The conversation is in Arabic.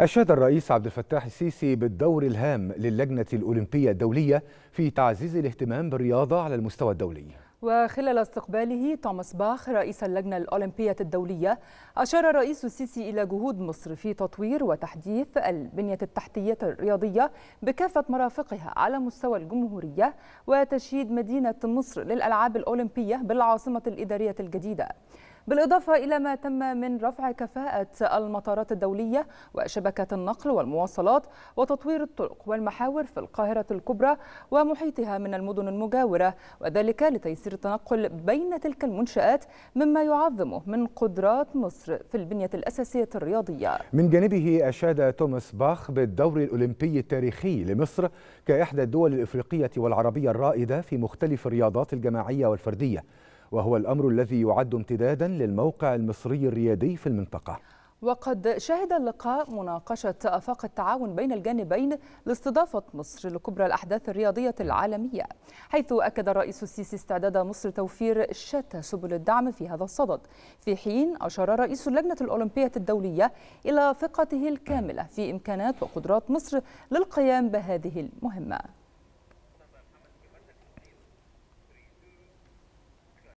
أشاد الرئيس عبد الفتاح السيسي بالدور الهام للجنة الأولمبية الدولية في تعزيز الاهتمام بالرياضة على المستوى الدولي وخلال استقباله توماس باخ رئيس اللجنة الأولمبية الدولية أشار الرئيس السيسي إلى جهود مصر في تطوير وتحديث البنية التحتية الرياضية بكافة مرافقها على مستوى الجمهورية وتشييد مدينة مصر للألعاب الأولمبية بالعاصمة الإدارية الجديدة بالإضافة إلى ما تم من رفع كفاءة المطارات الدولية وشبكة النقل والمواصلات وتطوير الطرق والمحاور في القاهرة الكبرى ومحيطها من المدن المجاورة وذلك لتيسير التنقل بين تلك المنشآت مما يعظمه من قدرات مصر في البنية الأساسية الرياضية من جانبه أشاد توماس باخ بالدور الأولمبي التاريخي لمصر كإحدى الدول الإفريقية والعربية الرائدة في مختلف الرياضات الجماعية والفردية وهو الأمر الذي يعد امتدادا للموقع المصري الريادي في المنطقة وقد شهد اللقاء مناقشة آفاق التعاون بين الجانبين لاستضافة مصر لكبرى الأحداث الرياضية العالمية حيث أكد الرئيس السيسي استعداد مصر توفير شتى سبل الدعم في هذا الصدد في حين أشار رئيس اللجنة الأولمبية الدولية إلى ثقته الكاملة في إمكانات وقدرات مصر للقيام بهذه المهمة